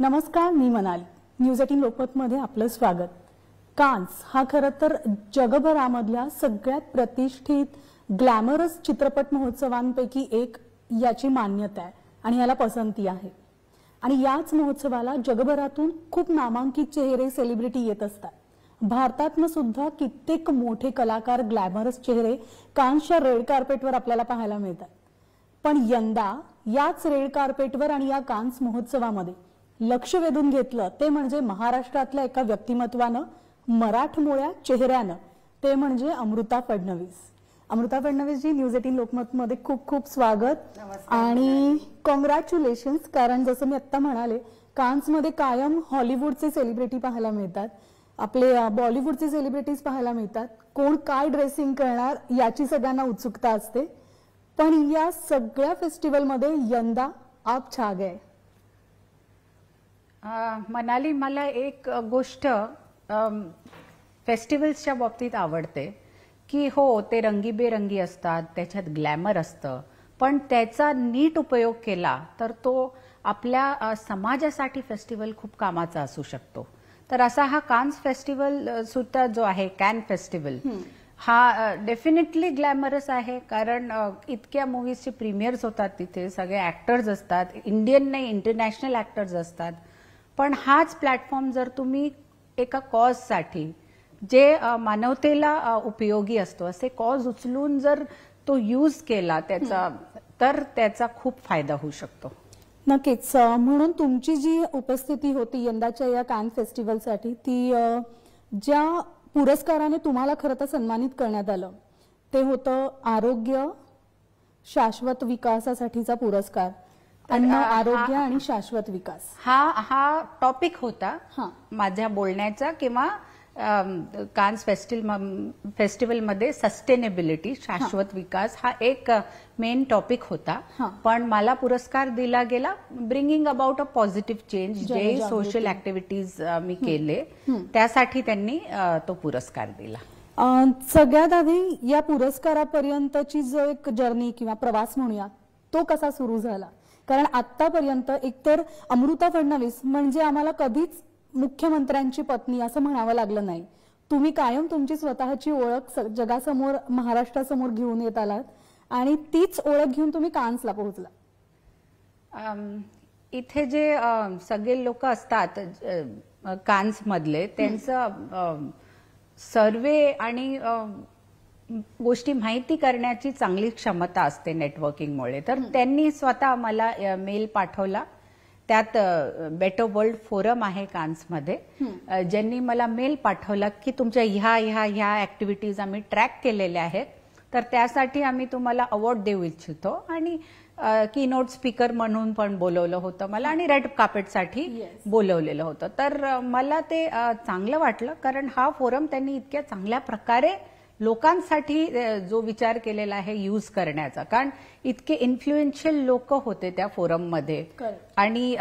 नमस्कार मी Manali news eighteen लोकमतमध्ये आपलं स्वागत कान्स हा खरं तर जगभरामधल्या सगळ्यात प्रतिष्ठित ग्लॅमरस चित्रपट महोत्सवांपैकी एक याची मान्यता आहे आणि याला पसंती आहे आणि याच महोत्सवाला जगभरातून खूप नामांकित चेहरे सेलिब्रिटी येत असतात भारतातनं सुद्धा कित्येक मोठे कलाकार ग्लॅमरस चेहरे कान्सच्या रेड कार्पेटवर आपल्याला पाहायला मिळतात पण यंदा याच रेड कार्पेटवर आणि या कान्स महोत्सवामध्ये लक्ष वेधून घेतलं ते म्हणजे महाराष्ट्रातल्या एका व्यक्तिमत्वानं मराठमोळ्या चेहऱ्यानं ते म्हणजे अमृता फडणवीस अमृता फडणवीस जी न्यूज एटीन लोकमत मध्ये खूप खूप स्वागत आणि कॉंग्रॅच्युलेशन्स कारण जसं मी आत्ता म्हणाले कान्समध्ये कायम हॉलिवूडचे सेलिब्रिटी पाहायला मिळतात आपले बॉलिवूडचे सेलिब्रिटीज पाहायला मिळतात कोण काय ड्रेसिंग करणार याची सगळ्यांना उत्सुकता असते पण या सगळ्या फेस्टिवलमध्ये यंदा आप छाग आहे मनाली मला एक गोष्ट फेस्टिवल्सच्या बाबतीत आवडते की हो ते रंगीबेरंगी असतात त्याच्यात ग्लॅमर असतं पण त्याचा नीट उपयोग केला तर तो आपल्या समाजासाठी फेस्टिवल खूप कामाचा असू शकतो तर असा हा कान्स फेस्टिवल सुद्धा जो आहे कॅन फेस्टिवल हा डेफिनेटली ग्लॅमरस आहे कारण इतक्या मूवीजचे प्रीमियर्स होतात तिथे सगळे ऍक्टर्स असतात इंडियन नाही इंटरनॅशनल ऍक्टर्स असतात पण हाच प्लॅटफॉर्म जर तुम्ही एका कॉजसाठी जे मानवतेला उपयोगी असतो असे कॉज उचलून जर तो यूज केला त्याचा तर त्याचा खूप फायदा होऊ शकतो नक्कीच म्हणून तुमची जी उपस्थिती होती यंदाच्या या कान साठी ती ज्या पुरस्काराने तुम्हाला खरं तर सन्मानित करण्यात आलं ते होतं आरोग्य शाश्वत विकासासाठीचा पुरस्कार अन्न आरोग्य आणि शाश्वत विकास हा हा टॉपिक होता माझ्या बोलण्याचा किंवा कान्स फेस्टिवल मध्ये सस्टेनेबिलिटी शाश्वत विकास हा एक मेन टॉपिक होता पण मला पुरस्कार दिला गेला bringing about a positive change जे सोशल ऍक्टिव्हिटीज मी केले त्यासाठी त्यांनी तो पुरस्कार दिला सगळ्यात आधी या पुरस्कारापर्यंतची जो एक जर्नी किंवा प्रवास म्हणूया तो कसा सुरू झाला कारण आतापर्यंत एकतर अमृता फडणवीस म्हणजे आम्हाला कधीच मुख्यमंत्र्यांची पत्नी असं म्हणावं लागलं नाही तुम्ही कायम तुमची स्वतःची ओळख जगासमोर महाराष्ट्रासमोर घेऊन येत आलात आणि तीच ओळख घेऊन तुम्ही कान्सला पोहोचला इथे जे सगळे लोक असतात कान्समधले त्यांचं सर्वे आणि गोष्टी माहिती करण्याची चांगली क्षमता असते नेटवर्किंगमुळे तर त्यांनी स्वतः मला मेल पाठवला त्यात बेटर वर्ल्ड फोरम आहे कान्समध्ये ज्यांनी मला मेल पाठवला की तुमच्या ह्या ह्या ह्या ऍक्टिव्हिटीज आम्ही ट्रॅक केलेल्या आहेत तर त्यासाठी आम्ही तुम्हाला अवॉर्ड देऊ इच्छितो आणि की नोट स्पीकर म्हणून पण बोलवलं होतं मला आणि रेड कार्पेटसाठी बोलवलेलं होतं तर मला ते चांगलं वाटलं कारण हा फोरम त्यांनी इतक्या चांगल्या प्रकारे लोकांसाठी जो विचार केलेला आहे यूज करण्याचा कारण इतके इन्फ्लुएन्शियल लोक होते त्या फोरममध्ये आणि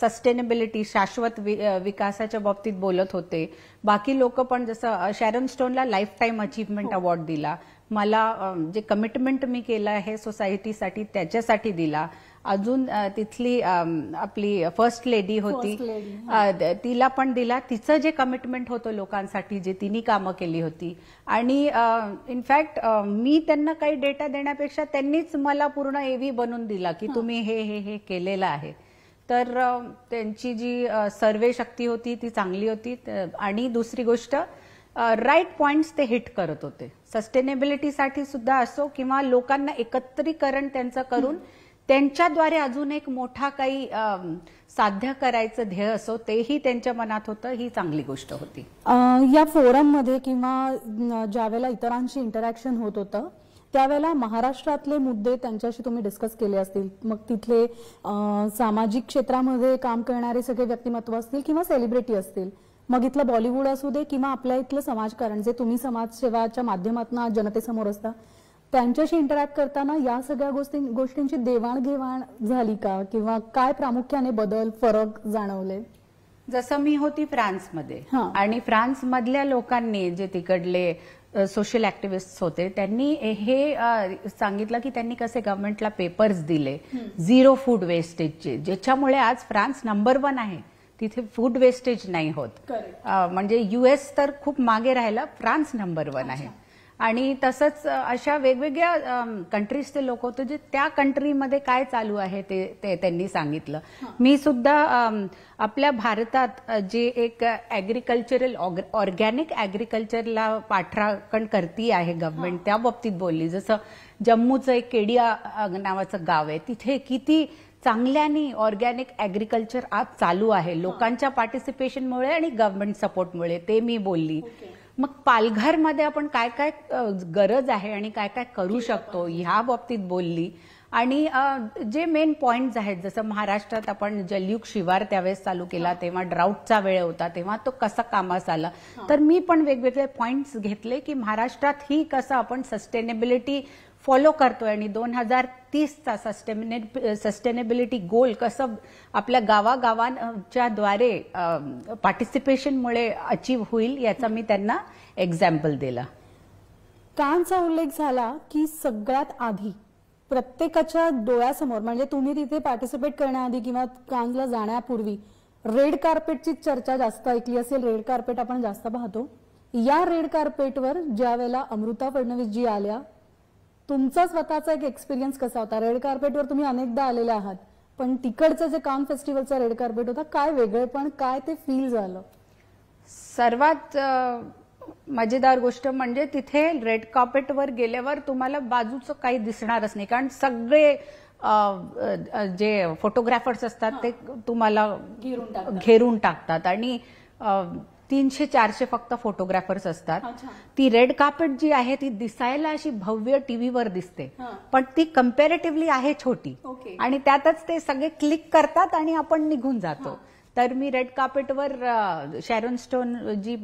सस्टेनेबिलिटी शाश्वत विकासाच्या बाबतीत बोलत होते बाकी लोक पण जसं शॅरन स्टोनला लाईफ टाईम अचीवमेंट अवॉर्ड दिला मला जे कमिटमेंट मी केलं आहे सोसायटीसाठी त्याच्यासाठी दिला अजून तिथली आपली फर्स्ट लेडी होती तिला पण दिला तिचं जे कमिटमेंट होतं लोकांसाठी जे तिने कामं केली होती आणि इनफॅक्ट मी त्यांना काही डेटा देण्यापेक्षा त्यांनीच मला पूर्ण एव्ही बनून दिला की तुम्ही हे हे हे केलेलं आहे तर त्यांची जी सर्वे शक्ती होती ती चांगली होती आणि दुसरी गोष्ट राईट पॉइंट्स ते हिट करत होते सस्टेनेबिलिटीसाठी सुद्धा असो किंवा लोकांना एकत्रीकरण त्यांचं करून त्यांच्याद्वारे अजून एक मोठा काही साध्य करायचं ध्येय असो तेही त्यांच्या मनात होतं ही चांगली गोष्ट होती या फोरम मध्ये किंवा ज्यावेळेला इतरांशी इंटरॅक्शन होत होतं त्यावेळेला महाराष्ट्रातले मुद्दे त्यांच्याशी तुम्ही डिस्कस केले असतील मग तिथले सामाजिक क्षेत्रामध्ये काम करणारे सगळे व्यक्तिमत्व असतील किंवा सेलिब्रिटी असतील मग इथलं बॉलिवूड असू दे किंवा आपल्या इथलं समाजकारण जे तुम्ही समाजसेवाच्या माध्यमातून जनतेसमोर असता त्यांच्याशी इंटरॅक्ट करताना या सगळ्या गोष्टी गोष्टींची देवाणघेवाण झाली का किंवा काय प्रामुख्याने बदल फरक जाणवले जसं मी होती फ्रान्समध्ये आणि फ्रान्समधल्या लोकांनी जे तिकडले सोशल ऍक्टिव्हिस्ट होते त्यांनी हे सांगितलं की त्यांनी कसे गव्हर्नमेंटला पेपर्स दिले झिरो फूड वेस्टेजचे ज्याच्यामुळे आज फ्रान्स नंबर वन आहे तिथे फूड वेस्टेज नाही होत म्हणजे युएस तर खूप मागे राहिला फ्रान्स नंबर वन आहे आणि तसंच अशा वेगवेगळ्या कंट्रीजचे लोक होते जे त्या कंट्रीमध्ये काय चालू आहे ते त्यांनी सांगितलं मी सुद्धा आपल्या भारतात जे एक ॲग्रिकल्चरल ऑर्गॅनिक ॲग्रिकल्चरला पाठराखण करती आहे गव्हर्नमेंट त्या बाबतीत बोलली जसं जम्मूचं एक केडिया नावाचं गाव आहे तिथे किती चांगल्याने ऑर्गॅनिक ॲग्रिकल्चर आज चालू आहे लोकांच्या पार्टिसिपेशनमुळे आणि गव्हर्नमेंट सपोर्टमुळे ते मी बोलली okay. मग पालघरमध्ये आपण काय काय गरज आहे आणि काय काय करू शकतो ह्या बाबतीत बोलली आणि जे मेन पॉइंट आहेत जसं महाराष्ट्रात आपण जलयुग शिवार त्यावेळेस चालू केला तेव्हा ड्राऊटचा वेळ होता तेव्हा तो कसा कामास आला तर मी पण वेगवेगळे पॉइंट्स घेतले की महाराष्ट्रात ही कसं आपण सस्टेनेबिलिटी फॉलो करतोय आणि दोन हजार तीसचा सस्टेने सस्टेनेबिलिटी गोल कसं आपल्या गावागावांच्या द्वारे पार्टिसिपेशनमुळे अचीव होईल याचा मी त्यांना एक्झाम्पल दिला कानचा उल्लेख झाला की सगळ्यात आधी प्रत्येकाच्या डोळ्यासमोर म्हणजे तुम्ही तिथे पार्टिसिपेट करण्याआधी किंवा कान्सला जाण्यापूर्वी रेड कार्पेटची चर्चा जास्त ऐकली असेल रेड कार्पेट आपण जास्त पाहतो या रेड कार्पेटवर ज्या वेळेला अमृता फडणवीस जी आल्या तुमचा स्वतःचा एक एक्सपिरियन्स कसा होता रेड कार्पेटवर तुम्ही अनेकदा आलेले आहात पण तिकडचं जे कान फेस्टिवलचा रेड कार्पेट होता काय वेगळे पण काय ते फील झालं सर्वात मजेदार गोष्ट म्हणजे तिथे रेड कार्पेटवर गेल्यावर तुम्हाला बाजूचं काही दिसणारच नाही कारण सगळे जे फोटोग्राफर्स असतात ते तुम्हाला घेरून टाकतात आणि तीनशे चारशे फक्त फोटोग्राफर्स असतात ती रेड कार्पेट जी आहे ती दिसायला अशी भव्य वर दिसते पण ती कम्पेरेटिव्हली आहे छोटी आणि त्यातच ते सगळे क्लिक करतात आणि आपण निघून जातो तर मी रेड कार्पेटवर Sharon Stone ji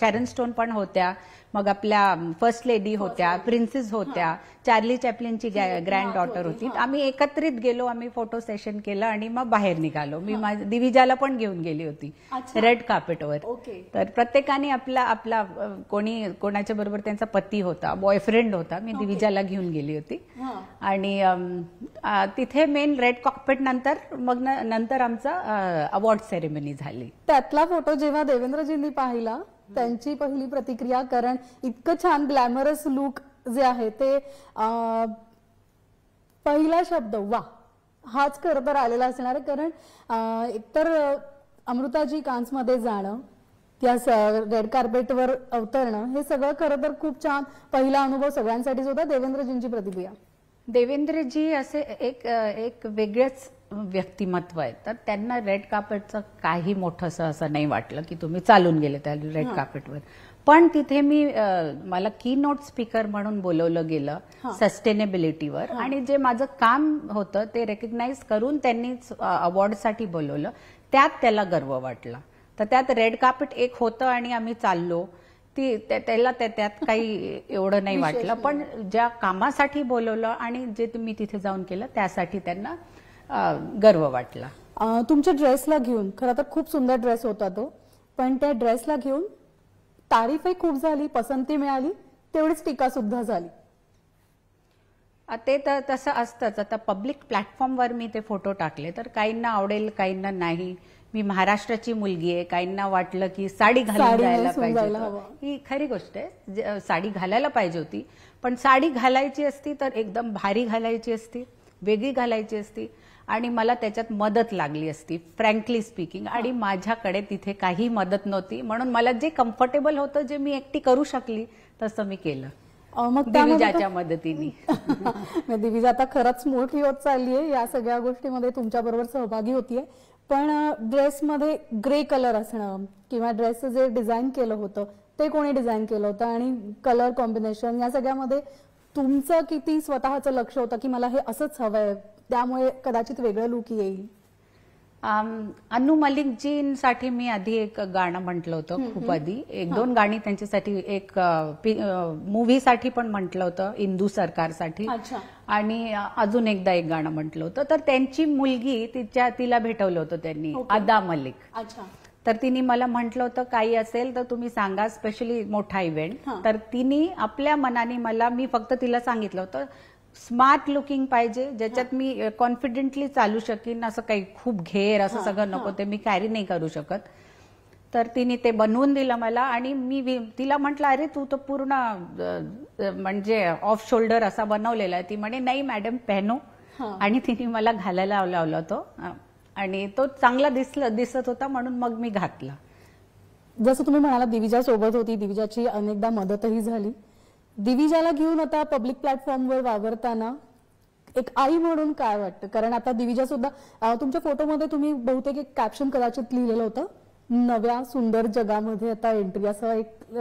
Sharon Stone पण होत्या मग आपल्या फर्स्ट लेडी होत्या प्रिन्सेस होत्या चार्ली चॅपलिनची ग्रँड डॉटर होती आम्ही एकत्रित गेलो आम्ही फोटो सेशन केलं आणि मग बाहेर निघालो मी दिविजाला पण घेऊन गेली होती रेड कार्पेटवर तर प्रत्येकाने आपला आपला कोणी कोणाच्या बरोबर त्यांचा पती होता बॉयफ्रेंड होता मी दिविजाला घेऊन गेली होती आणि तिथे मेन रेड कार्पेट नंतर मग नंतर आमचा अवॉर्ड सेरेमनी झाली त्यातला फोटो जेव्हा देवेंद्रजींनी पाहिला त्यांची पहिली प्रतिक्रिया कारण इतकं छान ग्लॅमरस लुक जे आहे ते पहिला शब्द वा हाच खरं तर आलेला असणार कारण एकतर अमृताजी कान्समध्ये जाणं त्या रेड कार्पेटवर अवतरणं हे सगळं खरं तर खूप छान पहिला अनुभव सगळ्यांसाठीच होता देवेंद्रजींची प्रतिक्रिया देवेंद्रजी असे एक एक वेगळेच व्यक्तिमत्व आहे तर त्यांना रेड कार्पेटचं काही मोठं असं असं नाही वाटलं की तुम्ही चालून गेले त्या रेड कार्पेटवर पण तिथे मी मला की नोट स्पीकर म्हणून बोलवलं गेलं सस्टेनेबिलिटीवर आणि जे माझं काम होतं ते रेकग्नाईज करून त्यांनी अवॉर्डसाठी बोलवलं त्यात त्याला गर्व वाटला तर त्यात रेड कार्पेट एक होतं आणि आम्ही चाललो ती त्याला त्यात काही एवढं नाही वाटलं पण ज्या कामासाठी बोलवलं आणि जे तुम्ही तिथे जाऊन केलं त्यासाठी त्यांना गर्व वाटला तुमच्या ड्रेसला घेऊन खरं तर खूप सुंदर ड्रेस होता तो पण त्या ड्रेसला घेऊन तारीफही खूप झाली पसंती मिळाली तेवढीच टीका सुद्धा झाली ते तर तसं असतंच आता पब्लिक प्लॅटफॉर्मवर मी ते फोटो टाकले तर काहींना आवडेल काहींना नाही मी महाराष्ट्राची मुलगी आहे काहींना वाटलं की साडी घालून जायला पाहिजे ही खरी गोष्ट आहे साडी घालायला पाहिजे होती पण साडी घालायची असती तर एकदम भारी घालायची असती वेगळी घालायची असती आणि मला त्याच्यात मदत लागली असती फ्रँकली स्पीकिंग आणि माझ्याकडे तिथे काही मदत नव्हती म्हणून मला जे कम्फर्टेबल होतं जे मी एकटी करू शकली तसं मी केलं मग दिविजाच्या मदतीने दिविजा आता खरंच मोठी होत चालली आहे या सगळ्या गोष्टीमध्ये तुमच्याबरोबर सहभागी होतीये पण ड्रेसमध्ये ग्रे कलर असणं किंवा ड्रेसचं जे डिझाईन केलं होतं ते कोणी डिझाईन केलं होतं आणि कलर कॉम्बिनेशन या सगळ्यामध्ये तुमचं किती स्वतःचं लक्ष होतं की मला हे असंच हवंय त्यामुळे कदाचित वेगळं लुक येईल um, अनु मलिकजींसाठी मी आधी एक गाणं म्हटलं होतं खूप आधी एक दोन गाणी त्यांच्यासाठी एक मूवीसाठी पण म्हटलं होतं इंदू सरकारसाठी आणि अजून एकदा एक गाणं म्हटलं होतं तर त्यांची मुलगी तिच्या तिला भेटवलं होतं त्यांनी अदा मलिक तर तिने मला म्हटलं होतं काही असेल तर तुम्ही सांगा स्पेशली मोठा इव्हेंट तर तिने आपल्या मनाने मला मी फक्त तिला सांगितलं होतं स्मार्ट लुकिंग पाहिजे ज्याच्यात मी कॉन्फिडेंटली चालू शकेन असं काही खूप घेर असं सगळं नको ते मी कॅरी नाही करू शकत तर तिने ते बनवून दिलं मला आणि मी तिला म्हटलं अरे तू तर पूर्ण म्हणजे ऑफ शोल्डर असा बनवलेला आहे ती म्हणे नाही मॅडम पॅनो आणि तिने मला घालायला लावला होतो आणि तो चांगला दिसला दिसत होता म्हणून मग मी घातला जसं तुम्ही म्हणाला दिविजा सोबत होती दिविजाची अनेकदा मदतही झाली दिविजाला घेऊन आता पब्लिक प्लॅटफॉर्मवर वावरताना एक आई म्हणून काय वाटतं कारण आता दिविजा सुद्धा तुमच्या फोटोमध्ये तुम्ही बहुतेक एक कॅप्शन कदाचित लिहिलेलं होतं नव्या सुंदर जगामध्ये आता एंट्री असं एक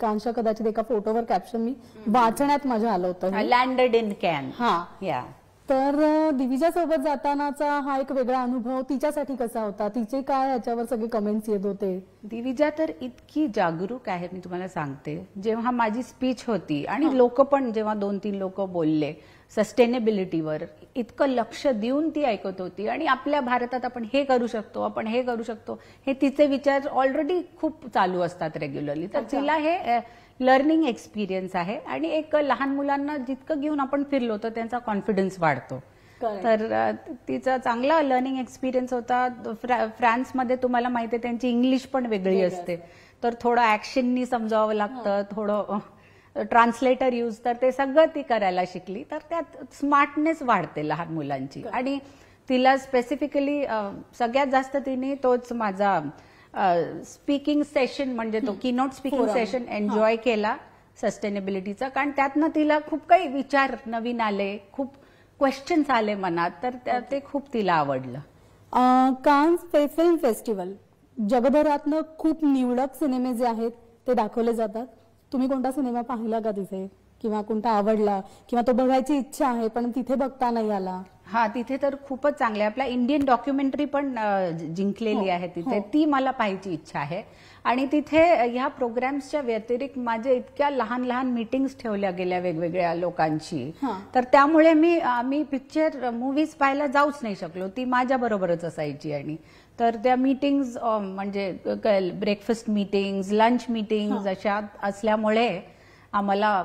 कांशा कदाचित एका फोटोवर कॅप्शन मी वाचण्यात माझ्या आलं होतं लँडेड इन कॅन हा या तर दिविजासोबत जातानाचा हा एक वेगळा अनुभव तिच्यासाठी कसा होता तिचे काय याच्यावर सगळे कमेंट्स येत होते दिविजा तर इतकी जागरूक आहे मी तुम्हाला सांगते जेव्हा माझी स्पीच होती आणि लोक पण जेव्हा दोन तीन लोक बोलले सस्टेनेबिलिटीवर इतकं लक्ष देऊन ती ऐकत होती आणि आपल्या भारतात आपण हे करू शकतो आपण हे करू शकतो हे तिचे विचार ऑलरेडी खूप चालू असतात रेग्युलरली तर तिला हे लर्निंग एक्सपिरियन्स आहे आणि एक लहान मुलांना जितकं घेऊन आपण फिरलो तर त्यांचा कॉन्फिडन्स वाढतो तर तिचा चांगला लर्निंग एक्सपिरियन्स होता फ्रान्समध्ये तुम्हाला माहिती आहे त्यांची इंग्लिश पण वेगळी असते तर थोडं ऍक्शननी समजावं लागतं थोडं ट्रान्सलेटर यूज तर ते सगळं ती करायला शिकली तर त्यात स्मार्टनेस वाढते लहान मुलांची आणि तिला स्पेसिफिकली सगळ्यात जास्त तिने तोच माझा स्पीकिंग सेशन म्हणजे तो नॉट स्पीकिंग सेशन एन्जॉय केला सस्टेनेबिलिटीचा कारण त्यातनं तिला खूप काही विचार नवीन आले खूप क्वेश्चन्स आले मनात तर ते खूप तिला आवडलं कान्स फिल्म फेस्टिवल जगभरातनं खूप निवडक सिनेमे जे आहेत ते दाखवले जातात तुम्ही कोणता सिनेमा पाहिला का तिथे किंवा कोणता आवडला किंवा तो बघायची इच्छा आहे पण तिथे बघता नाही आला हा तिथे तर खूपच चांगले आपला इंडियन डॉक्युमेंटरी पण जिंकलेली हो. आहे तिथे हो. ती मला पाहायची इच्छा आहे आणि तिथे ह्या प्रोग्राम्सच्या व्यतिरिक्त माझ्या इतक्या लहान लहान मीटिंग्स ठेवल्या गेल्या वेगवेगळ्या लोकांची तर त्यामुळे मी आम्ही पिक्चर मूवीज पाहायला जाऊच नाही शकलो ती माझ्या बरोबरच असायची आणि तर त्या मीटिंग्स म्हणजे ब्रेकफास्ट मीटिंग्स लंच मीटिंग्स अशा असल्यामुळे आम्हाला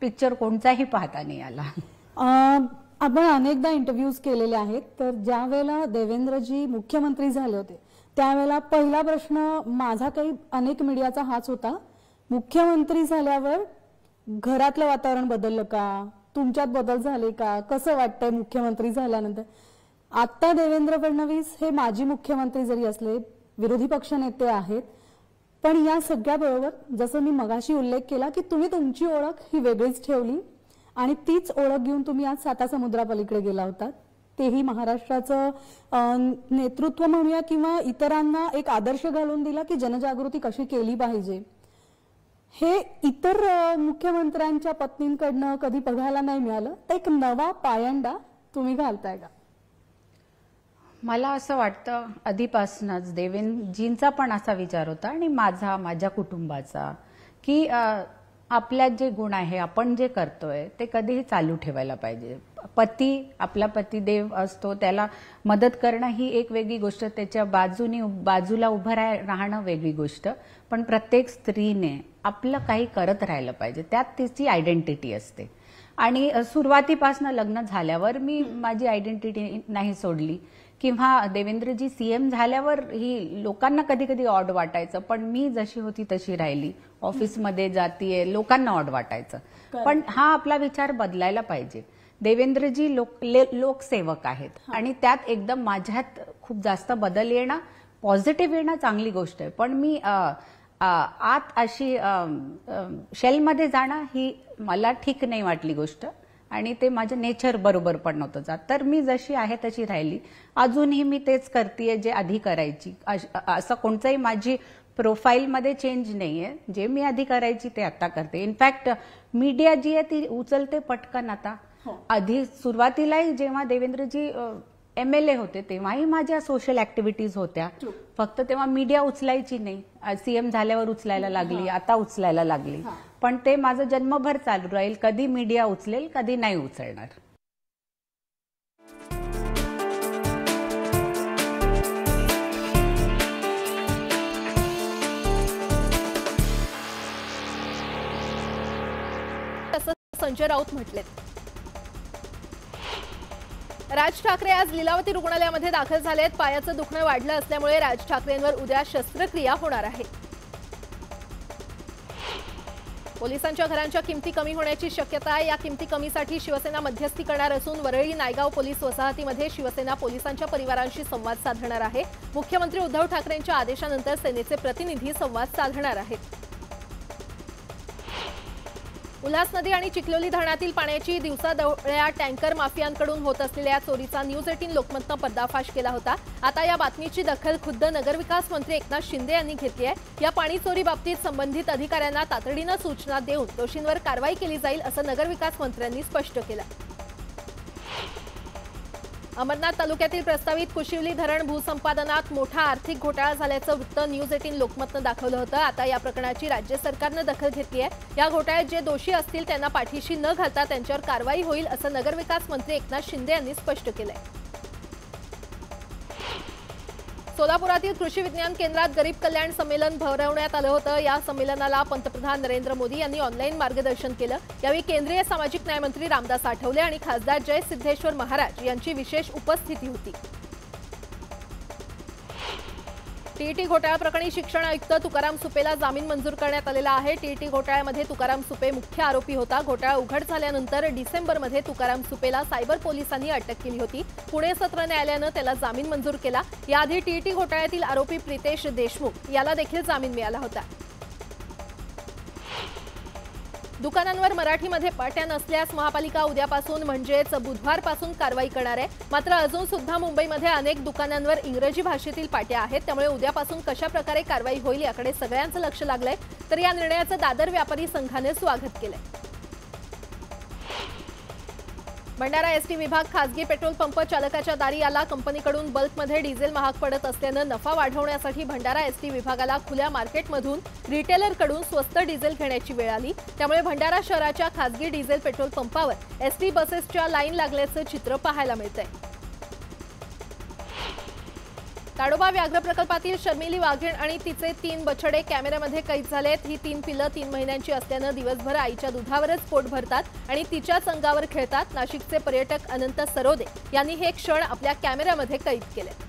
पिक्चर कोणताही पाहता नाही आला आपण अनेकदा इंटरव्ह्यूज केलेले आहेत तर ज्या वेळेला देवेंद्रजी मुख्यमंत्री झाले होते त्यावेळेला पहिला प्रश्न माझा काही अनेक मीडियाचा हाच होता मुख्यमंत्री झाल्यावर घरातलं वातावरण बदललं का तुमच्यात बदल झाले का कसं वाटतंय मुख्यमंत्री झाल्यानंतर आत्ता देवेंद्र फडणवीस हे माजी मुख्यमंत्री जरी असले विरोधी पक्षनेते आहेत पण या सगळ्याबरोबर जसं मी मगाशी उल्लेख केला की तुम्ही तुमची ओळख ही वेगळीच ठेवली आणि तीच ओळख घेऊन तुम्ही आज साता समुद्रापलीकडे गेला होता तेही महाराष्ट्राचं नेतृत्व म्हणूया किंवा इतरांना एक आदर्श घालून दिला की जनजागृती कशी केली पाहिजे हे इतर मुख्यमंत्र्यांच्या पत्नींकडनं कधी बघायला नाही मिळालं तर एक नवा पायंडा तुम्ही घालताय का मला असं वाटतं आधीपासूनच देवेंद्रजींचा पण असा विचार होता आणि माझा माझ्या कुटुंबाचा की आपल्यात जे गुण आहे आपण जे करतोय ते कधीही चालू ठेवायला पाहिजे पती आपला देव असतो त्याला मदत करणं ही एक वेगळी गोष्ट त्याच्या बाजूनी बाजूला उभं राहणं वेगळी गोष्ट पण प्रत्येक स्त्रीने आपलं काही करत राहिलं पाहिजे त्यात तिची आयडेंटिटी असते आणि सुरुवातीपासून लग्न झाल्यावर मी माझी आयडेंटिटी नाही सोडली किंवा देवेंद्रजी सीएम झाल्यावर ही लोकांना कधी कधी ऑड वाटायचं पण मी जशी होती तशी राहिली ऑफिसमध्ये जातीये लोकांना ऑड वाटायचं पण हा आपला विचार बदलायला पाहिजे देवेंद्रजी लोकसेवक आहेत आणि त्यात एकदम माझ्यात खूप जास्त बदल येणं पॉझिटिव्ह येणं चांगली गोष्ट आहे पण मी आत अशी शेलमध्ये जाणं ही मला ठीक नाही वाटली गोष्ट आणि ते माझ्या नेचर बरोबर पण नव्हतं जात तर मी जशी आहे तशी राहिली अजूनही मी तेच करते जे आधी करायची असं कोणतंही माझी प्रोफाईलमध्ये चेंज नाही आहे जे मी आधी करायची ते आता करते इनफॅक्ट मीडिया जी आहे ती उचलते पटकन आता हो. आधी सुरुवातीलाही जेव्हा देवेंद्रजी एम एल ए होते तेव्हाही माझ्या सोशल ऍक्टिव्हिटीज होत्या हो. फक्त तेव्हा मीडिया उचलायची नाही सीएम झाल्यावर उचलायला लागली आता उचलायला लागली पण ते माझं जन्मभर चालू राहील कधी मीडिया उचलेल कधी नाही उचलणार संजय राऊत म्हटले राज ठाकरे आज लीलावती रुग्णालयामध्ये दाखल झालेत पायाचं दुखणं वाढलं असल्यामुळे राज ठाकरेंवर उद्या शस्त्रक्रिया होणार आहे पोलिसांच्या घरांच्या किमती कमी होण्याची शक्यता आहे या किमती कमीसाठी शिवसेना मध्यस्थी करणार असून वरळी नायगाव पोलीस वसाहतीमध्ये शिवसेना पोलिसांच्या परिवारांशी संवाद साधणार आहे मुख्यमंत्री उद्धव ठाकरेंच्या आदेशानंतर सेनेचे प्रतिनिधी संवाद साधणार आहेत उल्हास नदी आणि चिखलोली धरणातील पाण्याची दिवसादवळ्या टँकर माफियांकडून होत असलेल्या चोरीचा न्यूज एटीन लोकमतनं पर्दाफाश केला होता आता या बातमीची दखल खुद्द नगरविकास मंत्री एकनाथ शिंदे यांनी घेतली आहे या पाणी चोरी बाबतीत संबंधित अधिकाऱ्यांना तातडीनं सूचना देऊन दोषींवर कारवाई केली जाईल असं नगरविकास मंत्र्यांनी स्पष्ट केलं अमरनाथ तालुक्यातील प्रस्तावित कुशिवली धरण भूसंपादनात मोठा आर्थिक घोटाळा झाल्याचं वृत्त न्यूज एटीन लोकमतनं दाखवलं होतं आता या प्रकरणाची राज्य सरकारनं दखल घेतली आहे या घोटाळ्यात जे दोषी असतील त्यांना पाठीशी न घालता त्यांच्यावर कारवाई होईल असं नगरविकास मंत्री एकनाथ शिंदे यांनी स्पष्ट केलं सोलापुरातील कृषी विज्ञान केंद्रात गरीब कल्याण संमेलन भरवण्यात आलं होतं या संमेलनाला पंतप्रधान नरेंद्र मोदी यांनी ऑनलाईन मार्गदर्शन केलं यावेळी केंद्रीय सामाजिक न्यायमंत्री रामदास आठवले आणि खासदार जय सिद्धेश्वर महाराज यांची विशेष उपस्थिती होती टीटी घोटाळा प्रकरणी शिक्षण आयुक्त तुकाराम सुपेला जामीन मंजूर करण्यात आलेला आहे टीईटी घोटाळ्यामध्ये तुकाराम सुपे मुख्य आरोपी होता घोटाळा उघड झाल्यानंतर डिसेंबरमध्ये तुकाराम सुपेला सायबर पोलिसांनी अटक केली होती पुणे सत्र न्यायालयानं त्याला जामीन मंजूर केला याआधी टीटी घोटाळ्यातील आरोपी प्रितेश देशमुख याला देखील जामीन मिळाला होता दुकानांवर मराठीमध्ये पाट्या नसल्यास महापालिका उद्यापासून म्हणजेच बुधवारपासून कारवाई करणार आहे मात्र अजून सुद्धा मुंबईमध्ये अनेक दुकानांवर इंग्रजी भाषेतील पाट्या आहेत त्यामुळे उद्यापासून कशा प्रकारे कारवाई होईल याकडे सगळ्यांचं लक्ष लागलंय तर या निर्णयाचं दादर व्यापारी संघाने स्वागत केलंय भंडारा एसटी विभाग खासगी पेट्रोल पंप चालकाच्या दारी आला कंपनीकडून बल्कमध्ये डिझेल महाग पडत असल्यानं नफा वाढवण्यासाठी भंडारा एसटी विभागाला खुल्या मार्केटमधून रिटेलरकडून स्वस्त डिझेल घेण्याची वेळ आली त्यामुळे भंडारा शहराच्या खासगी डिझेल पेट्रोल पंपावर एसटी बसेसच्या लाईन लागल्याचं चित्र पाहायला आहे ताडोबा व्याघ्र प्रकल्पातील शर्मिली वाघीण आणि तिचे तीन बछडे कॅमेऱ्यामध्ये कैद झालेत ही तीन पिलं तीन महिन्यांची असल्यानं दिवसभर आईच्या दुधावरच पोट भरतात आणि तिच्या अंगावर खेळतात नाशिकचे पर्यटक अनंत सरोदे यांनी हे क्षण आपल्या कॅमेऱ्यामध्ये कैद केले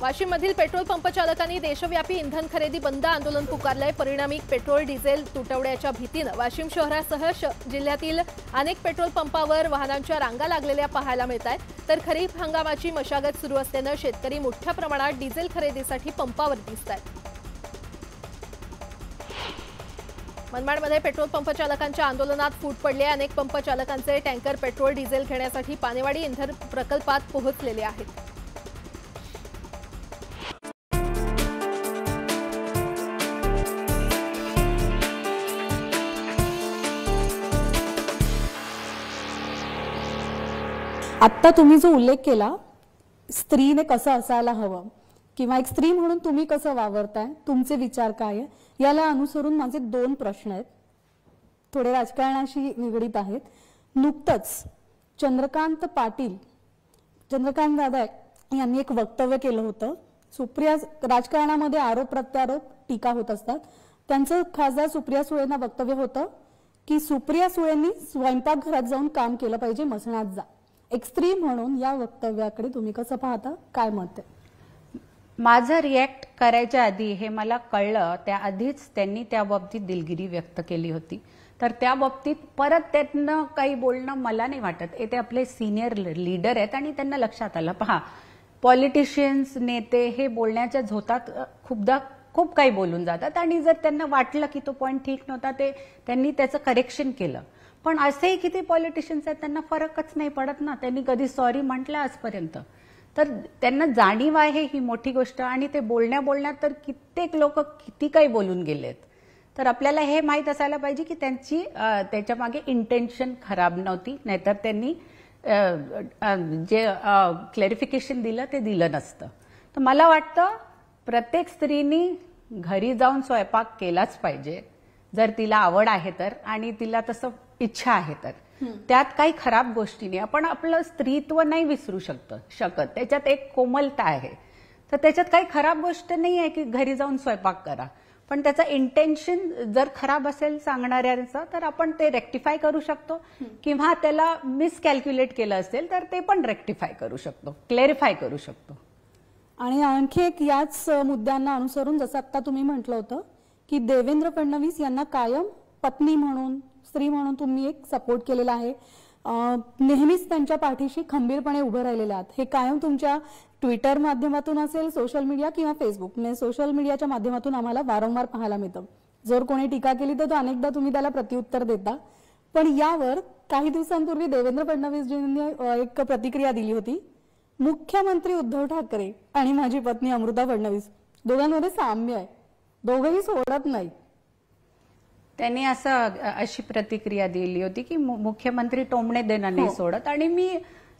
वाशिममधील पेट्रोल पंप चालकांनी देशव्यापी इंधन खरेदी बंद आंदोलन पुकारलंय परिणामी पेट्रोल डिझेल तुटवड्याच्या भीतीनं वाशिम शहरासह जिल्ह्यातील अनेक पेट्रोल पंपावर वाहनांच्या रांगा लागलेल्या पाहायला मिळत आहेत तर खरीप हंगामाची मशागत सुरू असल्यानं शेतकरी मोठ्या प्रमाणात डिझेल खरेदीसाठी पंपावर दिसत आहेत मनमाडमध्ये पेट्रोल पंप चालकांच्या आंदोलनात फूट पडले अनेक पंप चालकांचे टँकर पेट्रोल डिझेल घेण्यासाठी पानेवाडी इंधन प्रकल्पात पोहोचलेले आहेत आत्ता तुम्ही जो उल्लेख केला स्त्रीने कसं असायला हवं किंवा एक स्त्री म्हणून तुम्ही कसं वावरताय तुमचे विचार काय याला अनुसरून माझे दोन प्रश्न आहेत थोडे राजकारणाशी निगडीत आहेत नुकतंच चंद्रकांत पाटील चंद्रकांत दादा यांनी एक वक्तव्य केलं होतं सुप्रिया राजकारणामध्ये आरोप प्रत्यारोप टीका होत असतात त्यांचं खासदार सुप्रिया सुळेंना वक्तव्य होतं की सुप्रिया सुळेंनी स्वयंपाकघरात जाऊन काम केलं पाहिजे मसणात जा एक स्त्री म्हणून या वक्तव्याकडे तुम्ही कसं पाहता काय मत आहे माझं रिॲक्ट करायच्या आधी हे मला कळलं त्याआधीच त्यांनी त्या बाबतीत दिलगिरी व्यक्त केली होती तर त्या बाबतीत परत त्यांना काही बोलणं मला नाही वाटत ते आपले सिनियर लीडर आहेत आणि त्यांना लक्षात आलं पहा पॉलिटिशियन्स नेते हे बोलण्याच्या झोतात खूपदा खूप काही बोलून जातात आणि जर त्यांना वाटलं की तो पॉईंट ठीक नव्हता ते त्यांनी त्याचं करेक्शन केलं पण असेही किती पॉलिटिशियन्स आहेत त्यांना फरकच नाही पडत ना त्यांनी कधी सॉरी म्हटलं आजपर्यंत तर त्यांना जाणीव आहे ही मोठी गोष्ट आणि ते बोलण्या बोलण्यात तर कित्येक लोक किती काही बोलून गेलेत तर आपल्याला हे माहीत असायला पाहिजे की त्यांची त्याच्या मागे इंटेन्शन खराब नव्हती नाहीतर त्यांनी जे क्लॅरिफिकेशन दिलं ते दिलं नसतं तर मला वाटतं प्रत्येक स्त्रीनी घरी जाऊन स्वयंपाक केलाच पाहिजे जर तिला आवड आहे तर आणि तिला तसं इच्छा आहे तर त्यात काही खराब गोष्टी नाही आपण आपलं स्त्रीत्व नाही विसरू शकत शकत त्याच्यात एक कोमलता आहे तर त्याच्यात काही खराब गोष्ट नाही आहे की घरी जाऊन स्वयंपाक करा पण त्याचा इंटेन्शन जर खराब असेल सांगणाऱ्यांचं तर आपण ते रेक्टिफाय करू शकतो किंवा त्याला मिसकॅल्क्युलेट केलं असेल तर ते पण रेक्टिफाय करू शकतो क्लेरिफाय करू शकतो आणि आणखी एक याच मुद्द्यांना अनुसरून जसं आता तुम्ही म्हटलं होतं की देवेंद्र फडणवीस यांना कायम पत्नी म्हणून स्त्री म्हणून तुम्ही एक सपोर्ट केलेला आहे नेहमीच त्यांच्या पाठीशी खंबीरपणे उभं राहिलेले आहात हे कायम तुमच्या ट्विटर माध्यमातून असेल सोशल मीडिया किंवा फेसबुक सोशल मीडियाच्या माध्यमातून आम्हाला वारंवार पाहायला मिळतं जर कोणी टीका केली तर तो अनेकदा तुम्ही त्याला प्रत्युत्तर देता पण यावर काही दिवसांपूर्वी देवेंद्र फडणवीसजींनी एक प्रतिक्रिया दिली होती मुख्यमंत्री उद्धव ठाकरे आणि माझी पत्नी अमृता फडणवीस दोघांमध्ये साम्य आहे दोघंही सोडत नाही त्यांनी असं अशी प्रतिक्रिया दिली होती की मुख्यमंत्री टोमणे देणं नाही हो. सोडत आणि मी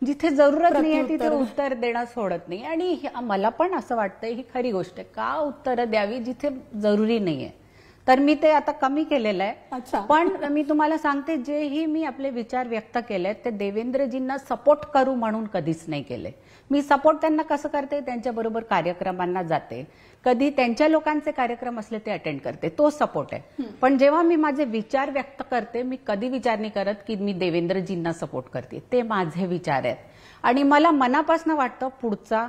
जिथे जरूरत नाही आहे तिथे उत्तर देणं सोडत नाही आणि मला पण असं वाटतं ही खरी गोष्ट आहे का उत्तरं द्यावी जिथे जरुरी नाहीये तर मी ते आता कमी केलेलं आहे पण मी तुम्हाला सांगते जेही मी आपले विचार व्यक्त केले ते देवेंद्रजींना सपोर्ट करू म्हणून कधीच नाही केले मी सपोर्ट त्यांना कसं करते त्यांच्याबरोबर कार्यक्रमांना जाते कधी त्यांच्या लोकांचे कार्यक्रम असले ते अटेंड करते तो सपोर्ट आहे पण जेव्हा मी माझे विचार व्यक्त करते मी कधी विचार नाही करत की मी देवेंद्रजींना सपोर्ट करते ते माझे विचार आहेत आणि मला मनापासून वाटतं पुढचा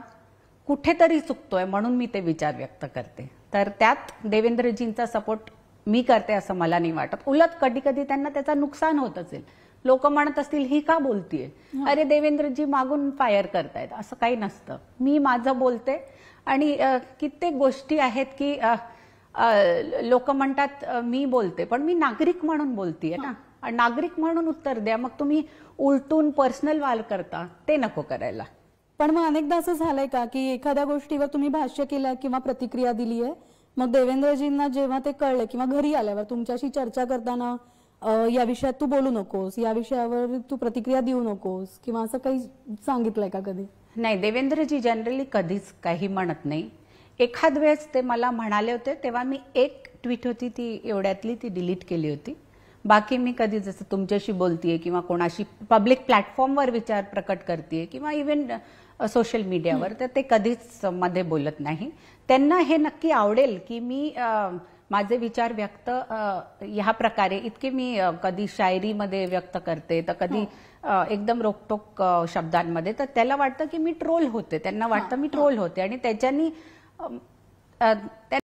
कुठेतरी चुकतोय म्हणून मी ते विचार व्यक्त करते तर त्यात देवेंद्रजींचा सपोर्ट मी करते असं मला नाही वाटत उलट कधी कधी त्यांना त्याचा नुकसान होत असेल लोक म्हणत असतील ही का बोलतीये अरे देवेंद्रजी मागून फायर करतायत असं काही नसतं मी माझं बोलते आणि कित्येक गोष्टी आहेत की लोक म्हणतात मी बोलते पण मी नागरिक म्हणून बोलतेय ना नागरिक म्हणून उत्तर द्या मग तुम्ही उलटून पर्सनल वाल करता ते नको करायला पण मग अनेकदा असं झालंय का की एखाद्या गोष्टीवर तुम्ही भाष्य केलंय किंवा प्रतिक्रिया दिली आहे मग देवेंद्रजींना जेव्हा ते कळलं किंवा घरी आल्यावर तुमच्याशी चर्चा करताना या विषयात तू बोलू नकोस या विषयावर तू प्रतिक्रिया देऊ नकोस किंवा असं काही सांगितलंय का कधी नाही देवेंद्रजी जनरली कधीच काही म्हणत नाही एखाद वेळेस ते मला म्हणाले होते तेव्हा मी एक ट्विट होती ती एवढ्यातली ती डिलीट केली होती बाकी मी कधी जसं तुमच्याशी बोलतीये किंवा कोणाशी पब्लिक प्लॅटफॉर्मवर विचार प्रकट करते किंवा इव्हन सोशल मीडियावर तर ते कधीच मध्ये बोलत नाही त्यांना हे नक्की आवडेल की मी आ, माझे विचार व्यक्त ह्या प्रकारे इतके मी कधी शायरीमध्ये व्यक्त करते तर कधी हो. एकदम रोकटोक शब्दांमध्ये तर त्याला वाटतं की मी ट्रोल होते त्यांना वाटतं मी ट्रोल होते आणि त्याच्यानी